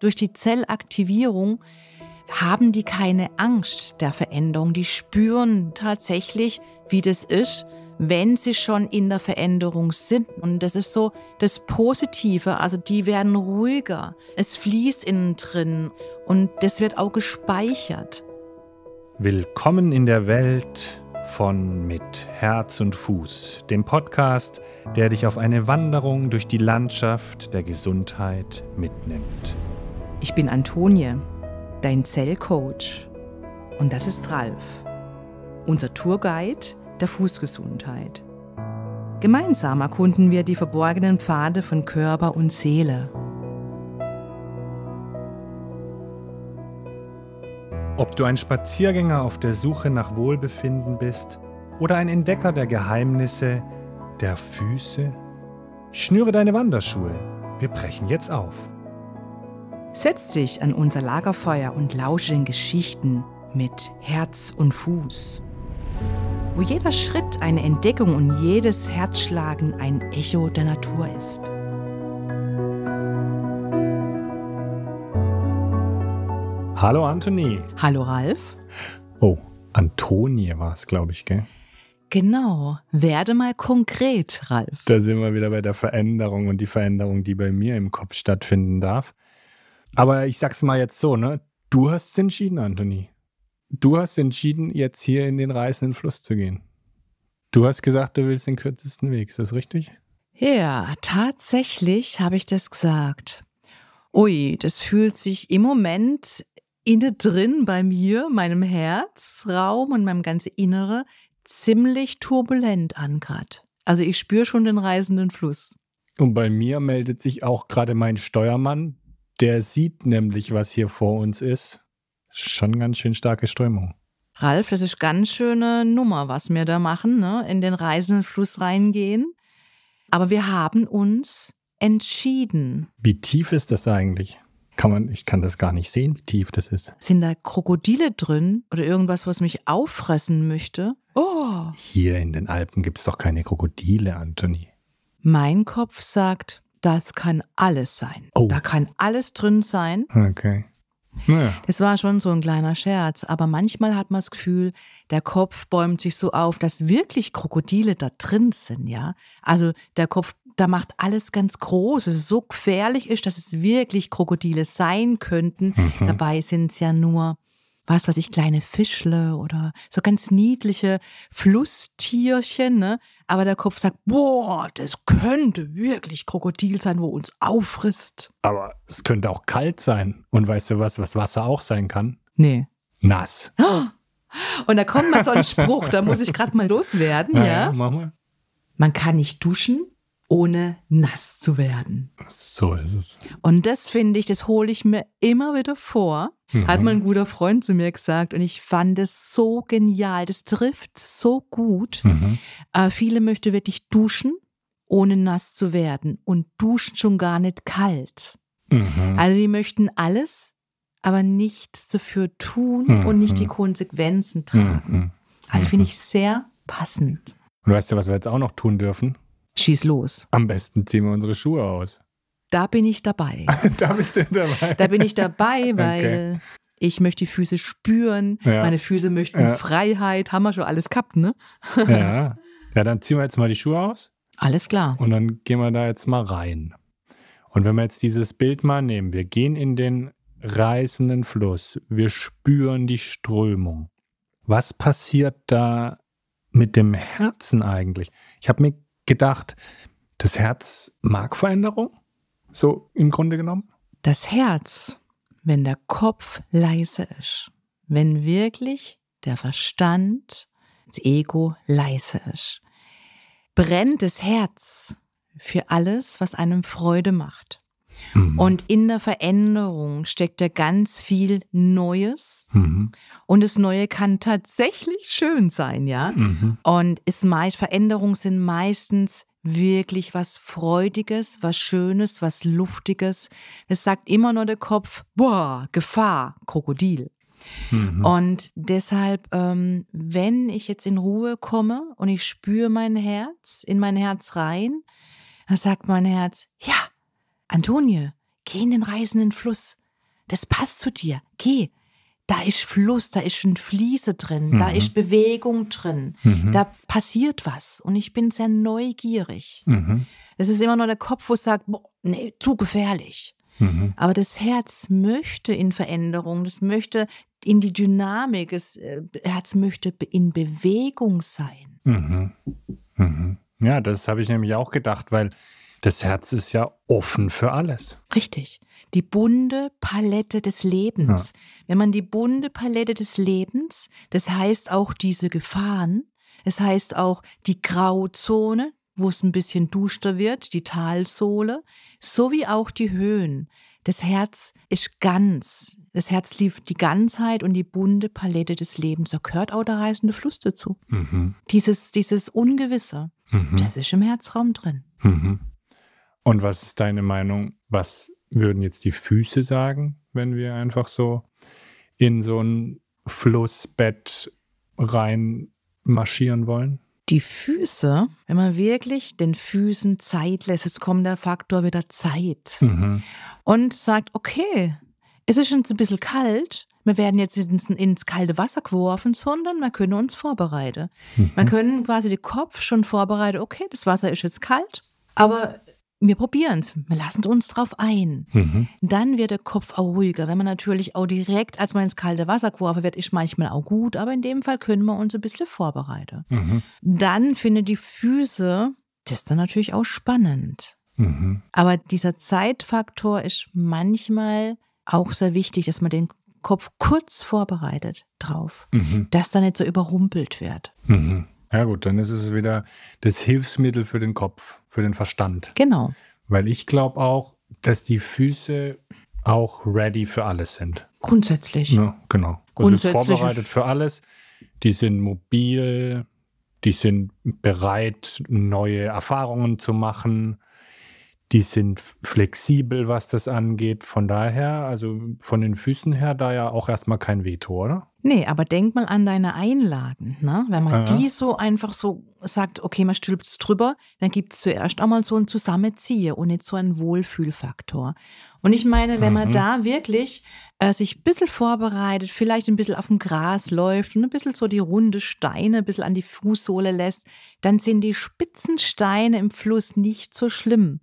Durch die Zellaktivierung haben die keine Angst der Veränderung. Die spüren tatsächlich, wie das ist, wenn sie schon in der Veränderung sind. Und das ist so das Positive. Also die werden ruhiger. Es fließt innen drin und das wird auch gespeichert. Willkommen in der Welt von Mit Herz und Fuß, dem Podcast, der dich auf eine Wanderung durch die Landschaft der Gesundheit mitnimmt. Ich bin Antonie, dein Zellcoach. Und das ist Ralf, unser Tourguide der Fußgesundheit. Gemeinsam erkunden wir die verborgenen Pfade von Körper und Seele. Ob du ein Spaziergänger auf der Suche nach Wohlbefinden bist oder ein Entdecker der Geheimnisse der Füße, schnüre deine Wanderschuhe. Wir brechen jetzt auf. Setz dich an unser Lagerfeuer und lausche den Geschichten mit Herz und Fuß. Wo jeder Schritt eine Entdeckung und jedes Herzschlagen ein Echo der Natur ist. Hallo Anthony. Hallo Ralf. Oh, Antonie war es, glaube ich, gell? Genau, werde mal konkret, Ralf. Da sind wir wieder bei der Veränderung und die Veränderung, die bei mir im Kopf stattfinden darf. Aber ich sag's mal jetzt so, ne? Du hast entschieden, Anthony. Du hast entschieden, jetzt hier in den reißenden Fluss zu gehen. Du hast gesagt, du willst den kürzesten Weg. Ist das richtig? Ja, tatsächlich habe ich das gesagt. Ui, das fühlt sich im Moment inne drin bei mir, meinem Herzraum und meinem ganzen Innere ziemlich turbulent an gerade. Also ich spüre schon den reißenden Fluss. Und bei mir meldet sich auch gerade mein Steuermann, der sieht nämlich, was hier vor uns ist. Schon ganz schön starke Strömung. Ralf, das ist ganz schöne Nummer, was wir da machen, ne? in den reisenden Fluss reingehen. Aber wir haben uns entschieden. Wie tief ist das eigentlich? Kann man, ich kann das gar nicht sehen, wie tief das ist. Sind da Krokodile drin oder irgendwas, was mich auffressen möchte? Oh! Hier in den Alpen gibt es doch keine Krokodile, Anthony. Mein Kopf sagt, das kann alles sein. Oh. Da kann alles drin sein. Okay. Naja. Das war schon so ein kleiner Scherz, aber manchmal hat man das Gefühl, der Kopf bäumt sich so auf, dass wirklich Krokodile da drin sind, ja. Also der Kopf, da macht alles ganz groß, dass es so gefährlich ist, dass es wirklich Krokodile sein könnten. Mhm. Dabei sind es ja nur was weiß ich, kleine Fischle oder so ganz niedliche Flusstierchen, ne? Aber der Kopf sagt, boah, das könnte wirklich Krokodil sein, wo uns auffrisst. Aber es könnte auch kalt sein. Und weißt du was, was Wasser auch sein kann? Nee. Nass. Und da kommt mal so ein Spruch, da muss ich gerade mal loswerden, ja? ja? Mach mal. Man kann nicht duschen, ohne nass zu werden. So ist es. Und das finde ich, das hole ich mir immer wieder vor. Mhm. Hat mal ein guter Freund zu mir gesagt und ich fand es so genial. Das trifft so gut. Mhm. Äh, viele möchten wirklich duschen, ohne nass zu werden und duschen schon gar nicht kalt. Mhm. Also die möchten alles, aber nichts dafür tun und nicht die mhm. Konsequenzen tragen. Mhm. Also finde mhm. ich sehr passend. Und weißt du, was wir jetzt auch noch tun dürfen? Schieß los. Am besten ziehen wir unsere Schuhe aus. Da bin ich dabei. da bist du dabei. Da bin ich dabei, weil okay. ich möchte die Füße spüren. Ja. Meine Füße möchten ja. Freiheit. Haben wir schon alles gehabt, ne? ja. Ja, dann ziehen wir jetzt mal die Schuhe aus. Alles klar. Und dann gehen wir da jetzt mal rein. Und wenn wir jetzt dieses Bild mal nehmen, wir gehen in den reißenden Fluss, wir spüren die Strömung. Was passiert da mit dem Herzen eigentlich? Ich habe mir gedacht, das Herz mag Veränderung, so im Grunde genommen? Das Herz, wenn der Kopf leise ist, wenn wirklich der Verstand, das Ego leise ist, brennt das Herz für alles, was einem Freude macht. Mhm. Und in der Veränderung steckt ja ganz viel Neues. Mhm. Und das Neue kann tatsächlich schön sein, ja. Mhm. Und ist meist, Veränderungen sind meistens wirklich was Freudiges, was Schönes, was Luftiges. Es sagt immer nur der Kopf, boah, Gefahr, Krokodil. Mhm. Und deshalb, ähm, wenn ich jetzt in Ruhe komme und ich spüre mein Herz, in mein Herz rein, dann sagt mein Herz, ja, Antonie, geh in den reisenden Fluss. Das passt zu dir. Geh. Da ist Fluss, da ist ein Fliese drin, mhm. da ist Bewegung drin, mhm. da passiert was. Und ich bin sehr neugierig. Mhm. Das ist immer nur der Kopf, wo es sagt, boah, nee, zu gefährlich. Mhm. Aber das Herz möchte in Veränderung, das möchte in die Dynamik, das äh, Herz möchte in Bewegung sein. Mhm. Mhm. Ja, das habe ich nämlich auch gedacht, weil das Herz ist ja offen für alles. Richtig. Die bunte Palette des Lebens. Ja. Wenn man die bunte Palette des Lebens, das heißt auch diese Gefahren, es das heißt auch die Grauzone, wo es ein bisschen duster wird, die Talsohle, sowie auch die Höhen. Das Herz ist ganz. Das Herz lief die Ganzheit und die bunte Palette des Lebens. Da gehört auch der reißende Fluss dazu. Mhm. Dieses, dieses Ungewisse, mhm. das ist im Herzraum drin. Mhm. Und was ist deine Meinung? Was würden jetzt die Füße sagen, wenn wir einfach so in so ein Flussbett rein marschieren wollen? Die Füße, wenn man wirklich den Füßen Zeit lässt, jetzt kommt der Faktor wieder Zeit mhm. und sagt, okay, es ist schon ein bisschen kalt, wir werden jetzt ins, ins, kalte Wasser geworfen, sondern wir können uns vorbereiten. Mhm. Man können quasi den Kopf schon vorbereiten, okay, das Wasser ist jetzt kalt, aber wir probieren es, wir lassen uns drauf ein. Mhm. Dann wird der Kopf auch ruhiger. Wenn man natürlich auch direkt, als man ins kalte Wasser geworfen wird, ist manchmal auch gut, aber in dem Fall können wir uns ein bisschen vorbereiten. Mhm. Dann finde die Füße, das ist dann natürlich auch spannend. Mhm. Aber dieser Zeitfaktor ist manchmal auch sehr wichtig, dass man den Kopf kurz vorbereitet drauf, mhm. dass da nicht so überrumpelt wird. Mhm. Ja gut, dann ist es wieder das Hilfsmittel für den Kopf, für den Verstand. Genau. Weil ich glaube auch, dass die Füße auch ready für alles sind. Grundsätzlich. Ja, genau. Also Grundsätzlich. Also vorbereitet für alles. Die sind mobil, die sind bereit, neue Erfahrungen zu machen. Die sind flexibel, was das angeht. Von daher, also von den Füßen her, da ja auch erstmal kein Veto, oder? Nee, aber denk mal an deine Einlagen. Ne? Wenn man Aha. die so einfach so sagt, okay, man stülpt drüber, dann gibt es zuerst auch mal so ein Zusammenzieher und nicht so einen Wohlfühlfaktor. Und ich meine, wenn man mhm. da wirklich äh, sich ein bisschen vorbereitet, vielleicht ein bisschen auf dem Gras läuft und ein bisschen so die runde Steine ein bisschen an die Fußsohle lässt, dann sind die spitzen Steine im Fluss nicht so schlimm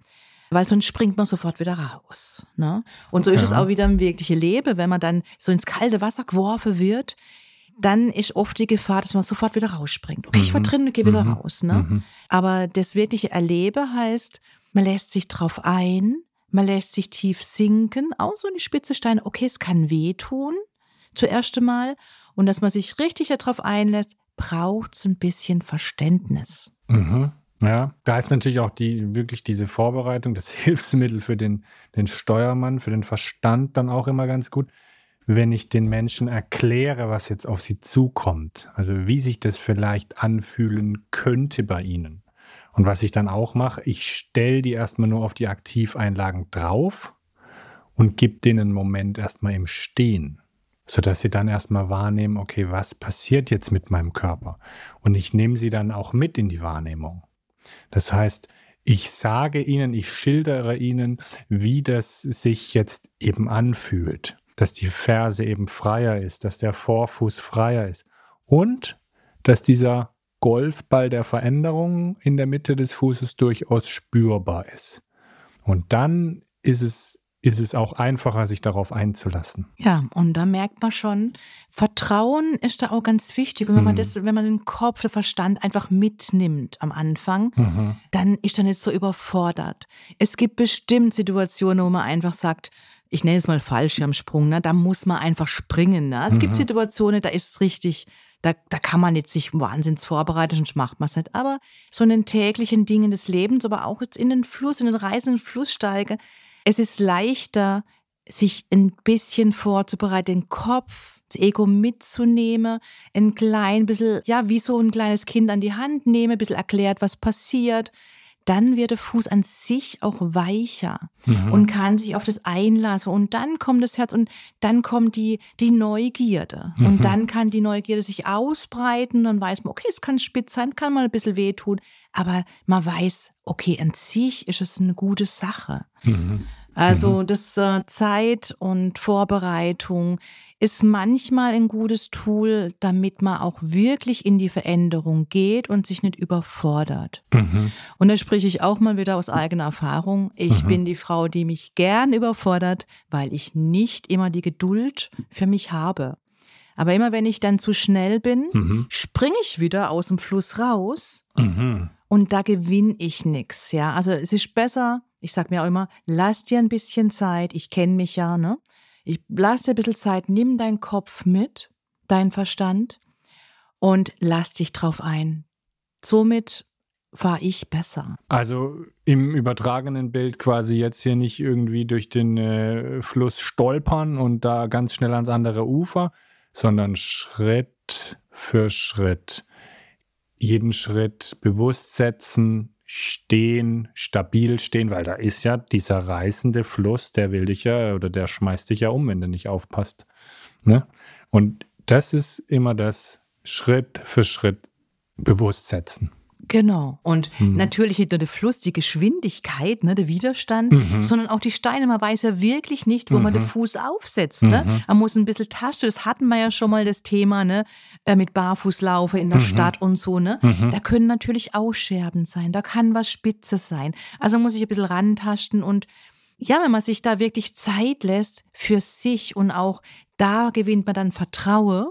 weil sonst springt man sofort wieder raus. Ne? Und so ja. ist es auch wieder im wirklichen Leben, wenn man dann so ins kalte Wasser geworfen wird, dann ist oft die Gefahr, dass man sofort wieder rausspringt. Okay, mhm. ich war mhm. drin und gehe wieder mhm. raus. Ne? Mhm. Aber das wirkliche Erleben heißt, man lässt sich drauf ein, man lässt sich tief sinken, auch so in die spitze Steine. Okay, es kann wehtun, zuerst einmal. Und dass man sich richtig darauf einlässt, braucht es ein bisschen Verständnis. Mhm. Ja, da ist natürlich auch die, wirklich diese Vorbereitung, das Hilfsmittel für den, den Steuermann, für den Verstand dann auch immer ganz gut, wenn ich den Menschen erkläre, was jetzt auf sie zukommt. Also wie sich das vielleicht anfühlen könnte bei ihnen. Und was ich dann auch mache, ich stelle die erstmal nur auf die Aktiveinlagen drauf und gebe denen einen Moment erstmal im Stehen sodass sie dann erstmal wahrnehmen, okay, was passiert jetzt mit meinem Körper? Und ich nehme sie dann auch mit in die Wahrnehmung. Das heißt, ich sage ihnen, ich schildere ihnen, wie das sich jetzt eben anfühlt, dass die Ferse eben freier ist, dass der Vorfuß freier ist und dass dieser Golfball der Veränderung in der Mitte des Fußes durchaus spürbar ist. Und dann ist es ist es auch einfacher, sich darauf einzulassen. Ja, und da merkt man schon, Vertrauen ist da auch ganz wichtig. Und wenn, hm. man, mhm. das, wenn man den Kopf, den Verstand einfach mitnimmt am Anfang, mhm. dann ist er nicht so überfordert. Es gibt bestimmt Situationen, wo man einfach sagt, ich nenne es mal Fallschirmsprung, ne? da muss man einfach springen. Ne? Es mhm. gibt Situationen, da ist es richtig da, da, kann man jetzt sich wahnsinns vorbereiten sonst macht man es nicht. Aber so in den täglichen Dingen des Lebens, aber auch jetzt in den Fluss, in den reisenden Fluss steige, es ist leichter, sich ein bisschen vorzubereiten, den Kopf, das Ego mitzunehmen, ein klein bisschen, ja, wie so ein kleines Kind an die Hand nehmen, ein bisschen erklärt, was passiert, dann wird der Fuß an sich auch weicher mhm. und kann sich auf das einlassen. Und dann kommt das Herz und dann kommt die, die Neugierde. Mhm. Und dann kann die Neugierde sich ausbreiten. Dann weiß man, okay, es kann spitz sein, kann mal ein bisschen wehtun. Aber man weiß, okay, an sich ist es eine gute Sache. Mhm. Also mhm. das äh, Zeit und Vorbereitung ist manchmal ein gutes Tool, damit man auch wirklich in die Veränderung geht und sich nicht überfordert. Mhm. Und da spreche ich auch mal wieder aus eigener Erfahrung. Ich mhm. bin die Frau, die mich gern überfordert, weil ich nicht immer die Geduld für mich habe. Aber immer wenn ich dann zu schnell bin, mhm. springe ich wieder aus dem Fluss raus mhm. und da gewinne ich nichts. Ja, also es ist besser, ich sage mir auch immer, lass dir ein bisschen Zeit, ich kenne mich ja, ne? Ich lass dir ein bisschen Zeit, nimm deinen Kopf mit, deinen Verstand und lass dich drauf ein. Somit fahre ich besser. Also im übertragenen Bild quasi jetzt hier nicht irgendwie durch den äh, Fluss stolpern und da ganz schnell ans andere Ufer, sondern Schritt für Schritt. Jeden Schritt bewusst setzen, stehen, stabil stehen, weil da ist ja dieser reißende Fluss, der will dich ja oder der schmeißt dich ja um, wenn du nicht aufpasst. Ne? Und das ist immer das Schritt für Schritt bewusst setzen. Genau. Und hm. natürlich nicht nur der Fluss, die Geschwindigkeit, ne, der Widerstand, mhm. sondern auch die Steine. Man weiß ja wirklich nicht, wo mhm. man den mhm. Fuß aufsetzt. Ne? Mhm. Man muss ein bisschen Tasche, das hatten wir ja schon mal das Thema, ne? Äh, mit Barfußlaufe in der mhm. Stadt und so, ne? Mhm. Da können natürlich auch Scherben sein, da kann was Spitze sein. Also muss ich ein bisschen rantasten und ja, wenn man sich da wirklich Zeit lässt für sich und auch da gewinnt man dann Vertrauen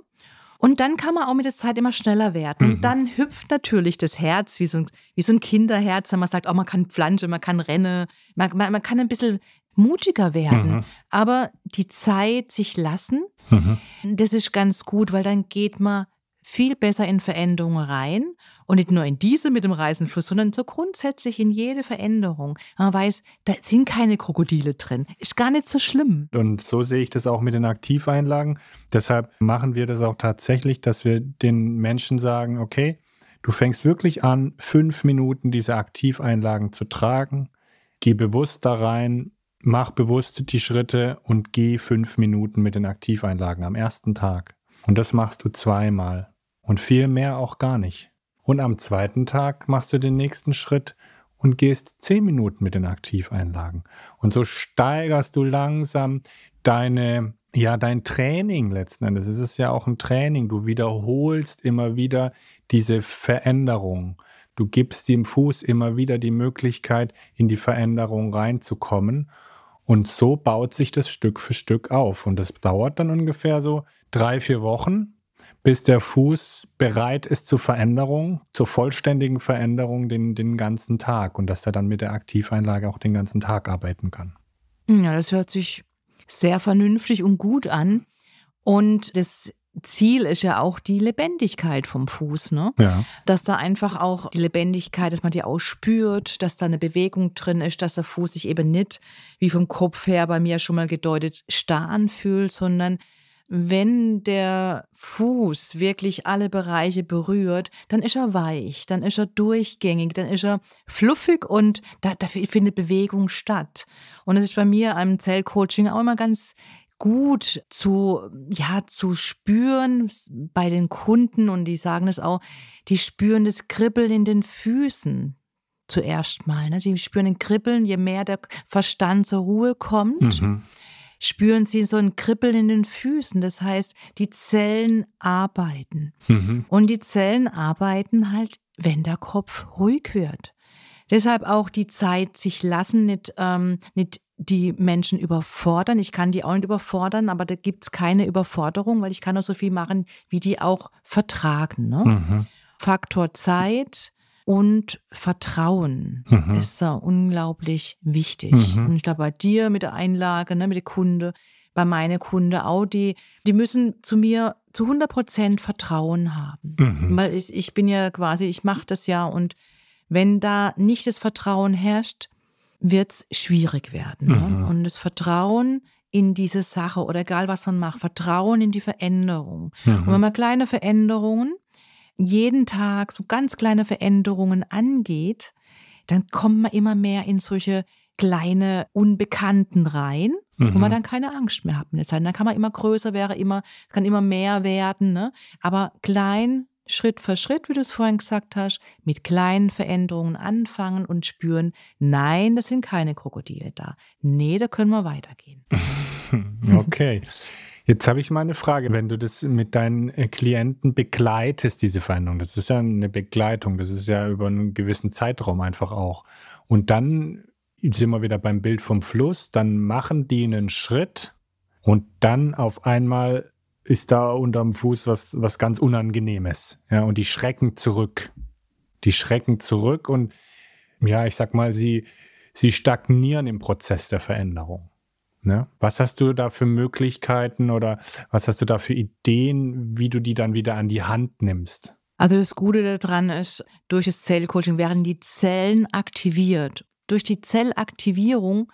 und dann kann man auch mit der Zeit immer schneller werden. Mhm. Und dann hüpft natürlich das Herz wie so ein, wie so ein Kinderherz. Man sagt, oh, man kann Pflanze, man kann rennen, man, man, man kann ein bisschen mutiger werden. Mhm. Aber die Zeit sich lassen, mhm. das ist ganz gut, weil dann geht man viel besser in Veränderungen rein und nicht nur in diese mit dem Reisenfluss, sondern so grundsätzlich in jede Veränderung. Man weiß, da sind keine Krokodile drin. Ist gar nicht so schlimm. Und so sehe ich das auch mit den Aktiveinlagen. Deshalb machen wir das auch tatsächlich, dass wir den Menschen sagen, okay, du fängst wirklich an, fünf Minuten diese Aktiveinlagen zu tragen. Geh bewusst da rein, mach bewusst die Schritte und geh fünf Minuten mit den Aktiveinlagen am ersten Tag. Und das machst du zweimal. Und viel mehr auch gar nicht. Und am zweiten Tag machst du den nächsten Schritt und gehst zehn Minuten mit den Aktiveinlagen. Und so steigerst du langsam deine, ja, dein Training letzten Endes. Es ist ja auch ein Training. Du wiederholst immer wieder diese Veränderung. Du gibst dem Fuß immer wieder die Möglichkeit, in die Veränderung reinzukommen. Und so baut sich das Stück für Stück auf. Und das dauert dann ungefähr so drei, vier Wochen bis der Fuß bereit ist zur Veränderung, zur vollständigen Veränderung den, den ganzen Tag und dass er dann mit der Aktiveinlage auch den ganzen Tag arbeiten kann. Ja, das hört sich sehr vernünftig und gut an. Und das Ziel ist ja auch die Lebendigkeit vom Fuß, ne? Ja. Dass da einfach auch die Lebendigkeit, dass man die auch spürt, dass da eine Bewegung drin ist, dass der Fuß sich eben nicht, wie vom Kopf her bei mir schon mal gedeutet, starr anfühlt, sondern wenn der Fuß wirklich alle Bereiche berührt, dann ist er weich, dann ist er durchgängig, dann ist er fluffig und da, da findet Bewegung statt. Und es ist bei mir einem Zellcoaching auch immer ganz gut zu, ja, zu spüren bei den Kunden und die sagen es auch, die spüren das Kribbeln in den Füßen zuerst mal. Ne? Sie spüren den Kribbeln, je mehr der Verstand zur Ruhe kommt. Mhm spüren sie so ein Kribbeln in den Füßen. Das heißt, die Zellen arbeiten. Mhm. Und die Zellen arbeiten halt, wenn der Kopf ruhig wird. Deshalb auch die Zeit sich lassen, nicht, ähm, nicht die Menschen überfordern. Ich kann die auch nicht überfordern, aber da gibt es keine Überforderung, weil ich kann auch so viel machen, wie die auch vertragen. Ne? Mhm. Faktor Zeit, und Vertrauen mhm. ist da unglaublich wichtig. Mhm. Und ich glaube, bei dir mit der Einlage, ne, mit der Kunde, bei meinen Kunden auch, die, die müssen zu mir zu 100 Prozent Vertrauen haben. Mhm. Weil ich, ich bin ja quasi, ich mache das ja und wenn da nicht das Vertrauen herrscht, wird es schwierig werden. Ne? Mhm. Ne? Und das Vertrauen in diese Sache oder egal was man macht, Vertrauen in die Veränderung. Mhm. Und wenn mhm. man kleine Veränderungen jeden Tag so ganz kleine Veränderungen angeht, dann kommen wir immer mehr in solche kleine Unbekannten rein, mhm. wo man mhm. dann keine Angst mehr hat. Mit dann kann man immer größer werden, immer, kann immer mehr werden. Ne? Aber klein, Schritt für Schritt, wie du es vorhin gesagt hast, mit kleinen Veränderungen anfangen und spüren, nein, das sind keine Krokodile da. Nee, da können wir weitergehen. okay. Jetzt habe ich mal eine Frage, wenn du das mit deinen äh, Klienten begleitest, diese Veränderung, das ist ja eine Begleitung, das ist ja über einen gewissen Zeitraum einfach auch. Und dann sind wir wieder beim Bild vom Fluss, dann machen die einen Schritt und dann auf einmal ist da unterm Fuß was, was ganz Unangenehmes. Ja, und die schrecken zurück. Die schrecken zurück und ja, ich sag mal, sie, sie stagnieren im Prozess der Veränderung. Ne? Was hast du da für Möglichkeiten oder was hast du da für Ideen, wie du die dann wieder an die Hand nimmst? Also das Gute daran ist, durch das Zellcoaching werden die Zellen aktiviert. Durch die Zellaktivierung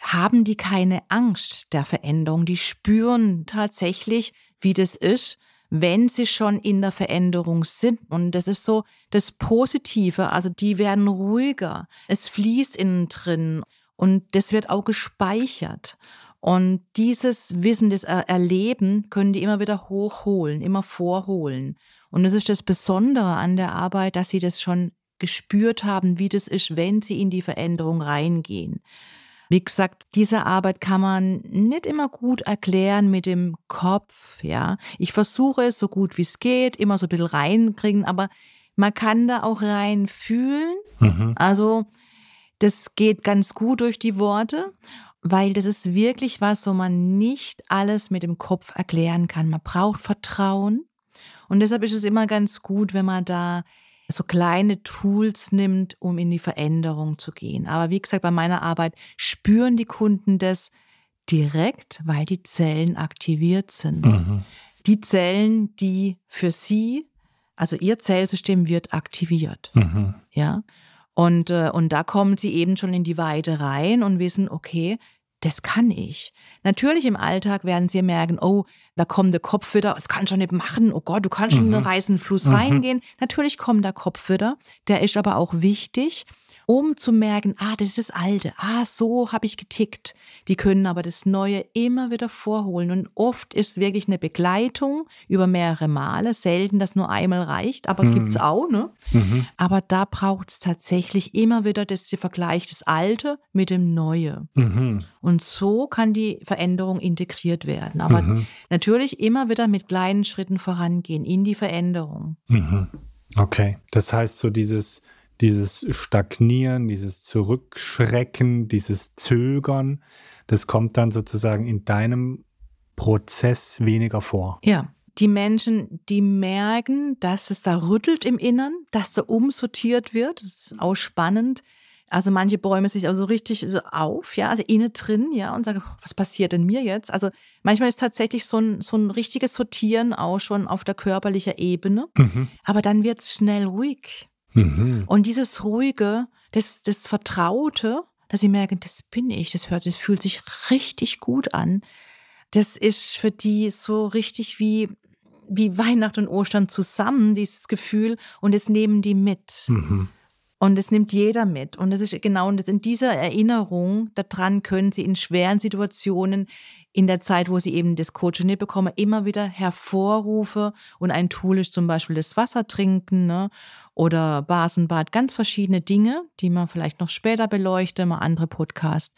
haben die keine Angst der Veränderung. Die spüren tatsächlich, wie das ist, wenn sie schon in der Veränderung sind. Und das ist so das Positive. Also die werden ruhiger. Es fließt innen drin. Und das wird auch gespeichert. Und dieses Wissen, das Erleben können die immer wieder hochholen, immer vorholen. Und das ist das Besondere an der Arbeit, dass sie das schon gespürt haben, wie das ist, wenn sie in die Veränderung reingehen. Wie gesagt, diese Arbeit kann man nicht immer gut erklären mit dem Kopf, ja. Ich versuche es so gut wie es geht, immer so ein bisschen reinkriegen, aber man kann da auch rein fühlen. Mhm. Also, das geht ganz gut durch die Worte, weil das ist wirklich was, wo man nicht alles mit dem Kopf erklären kann. Man braucht Vertrauen. Und deshalb ist es immer ganz gut, wenn man da so kleine Tools nimmt, um in die Veränderung zu gehen. Aber wie gesagt, bei meiner Arbeit spüren die Kunden das direkt, weil die Zellen aktiviert sind. Mhm. Die Zellen, die für sie, also ihr Zellsystem wird aktiviert. Mhm. Ja. Und, äh, und da kommen sie eben schon in die Weite rein und wissen, okay, das kann ich. Natürlich im Alltag werden sie merken, oh, da kommt der Kopfwitter, das kann ich schon nicht machen, oh Gott, du kannst schon mhm. in den reißenden mhm. mhm. reingehen. Natürlich kommt der Kopfwitter, der ist aber auch wichtig, um zu merken, ah, das ist das Alte, ah, so habe ich getickt. Die können aber das Neue immer wieder vorholen. Und oft ist wirklich eine Begleitung über mehrere Male, selten, dass nur einmal reicht, aber mhm. gibt es auch. Ne? Mhm. Aber da braucht es tatsächlich immer wieder dass sie vergleicht das Alte mit dem Neue. Mhm. Und so kann die Veränderung integriert werden. Aber mhm. natürlich immer wieder mit kleinen Schritten vorangehen in die Veränderung. Mhm. Okay, das heißt so dieses dieses Stagnieren, dieses Zurückschrecken, dieses Zögern, das kommt dann sozusagen in deinem Prozess weniger vor. Ja, die Menschen, die merken, dass es da rüttelt im Innern, dass da umsortiert wird, das ist auch spannend. Also manche Bäume sich also richtig so auf, ja, also innen drin, ja, und sagen, oh, was passiert denn mir jetzt? Also manchmal ist tatsächlich so ein, so ein richtiges Sortieren auch schon auf der körperlichen Ebene. Mhm. Aber dann wird es schnell ruhig. Mhm. Und dieses ruhige, das, das Vertraute, dass sie merken, das bin ich, das hört, das fühlt sich richtig gut an. Das ist für die so richtig wie, wie Weihnachten und Ostern zusammen, dieses Gefühl, und es nehmen die mit. Mhm. Und es nimmt jeder mit. Und es ist genau in dieser Erinnerung, daran können sie in schweren Situationen, in der Zeit, wo sie eben das Coaching nicht bekommen, immer wieder hervorrufe. Und ein Tool ist zum Beispiel das Wasser trinken ne? oder Basenbad, ganz verschiedene Dinge, die man vielleicht noch später beleuchtet, mal andere Podcasts.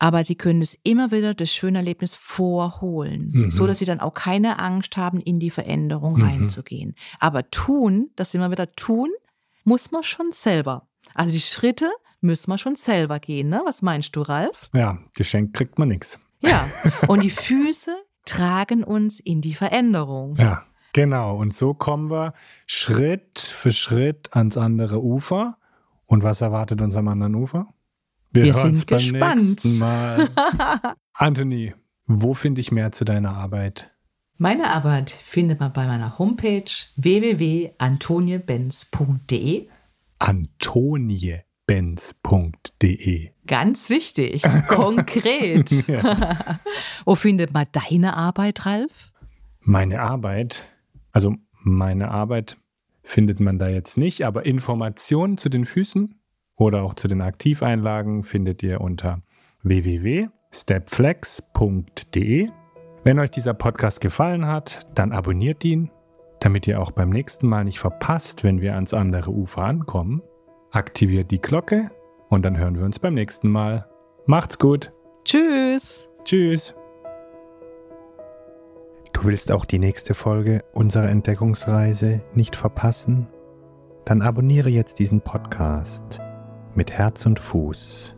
Aber sie können es immer wieder, das schöne Erlebnis, vorholen, mhm. so dass sie dann auch keine Angst haben, in die Veränderung mhm. reinzugehen. Aber tun, das immer wieder tun, muss man schon selber. Also die Schritte müssen wir schon selber gehen. Ne? Was meinst du, Ralf? Ja, geschenkt kriegt man nichts. Ja, und die Füße tragen uns in die Veränderung. Ja, genau. Und so kommen wir Schritt für Schritt ans andere Ufer. Und was erwartet uns am anderen Ufer? Wir, wir sind beim gespannt. Nächsten Mal. Anthony, wo finde ich mehr zu deiner Arbeit? Meine Arbeit findet man bei meiner Homepage www.antoniebenz.de. Antoniebenz.de. Ganz wichtig, konkret. Wo findet man deine Arbeit, Ralf? Meine Arbeit, also meine Arbeit findet man da jetzt nicht, aber Informationen zu den Füßen oder auch zu den Aktiveinlagen findet ihr unter www.stepflex.de wenn euch dieser Podcast gefallen hat, dann abonniert ihn, damit ihr auch beim nächsten Mal nicht verpasst, wenn wir ans andere Ufer ankommen. Aktiviert die Glocke und dann hören wir uns beim nächsten Mal. Macht's gut. Tschüss. Tschüss. Du willst auch die nächste Folge unserer Entdeckungsreise nicht verpassen? Dann abonniere jetzt diesen Podcast mit Herz und Fuß.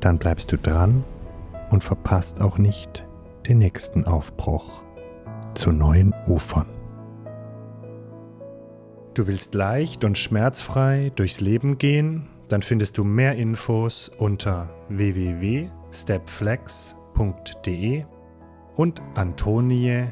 Dann bleibst du dran und verpasst auch nicht den nächsten Aufbruch zu neuen Ufern. Du willst leicht und schmerzfrei durchs Leben gehen? Dann findest du mehr Infos unter www.stepflex.de und antoniabenz.de.